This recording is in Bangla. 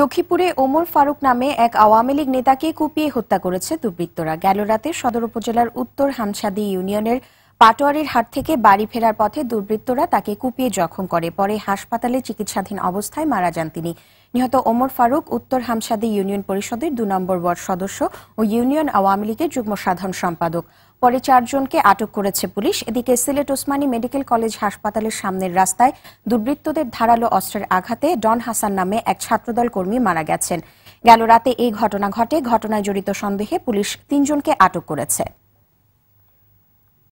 লক্ষ্মীপুরে ওমর ফারুক নামে এক আওয়ামী লীগ নেতাকে কুপিয়ে হত্যা করেছে দুর্বৃত্তরা গেল রাতে সদর উপজেলার উত্তর হামসাদি ইউনিয়নের পাটোয়ারির হাট থেকে বাড়ি ফেরার পথে দুর্বৃত্তরা তাকে কুপিয়ে জখম করে পরে হাসপাতালে চিকিৎসাধীন অবস্থায় মারা যান তিনি নিহত ওমর ফারুক উত্তর হামসাদি ইউনিয়ন পরিষদের দু নম্বর ওয়ার্ড সদস্য ও ইউনিয়ন আওয়ামী লীগের যুগ্ম সাধারণ সম্পাদক পরে চারজনকে আটক করেছে পুলিশ এদিকে সিলেট ওসমানী মেডিকেল কলেজ হাসপাতালের সামনের রাস্তায় দুর্বৃত্তদের ধারালো অস্ত্রের আঘাতে ডন হাসান নামে এক ছাত্রদল কর্মী মারা গেছেন গেল রাতে এই ঘটনা ঘটে ঘটনায় জড়িত সন্দেহে পুলিশ তিনজনকে আটক করেছে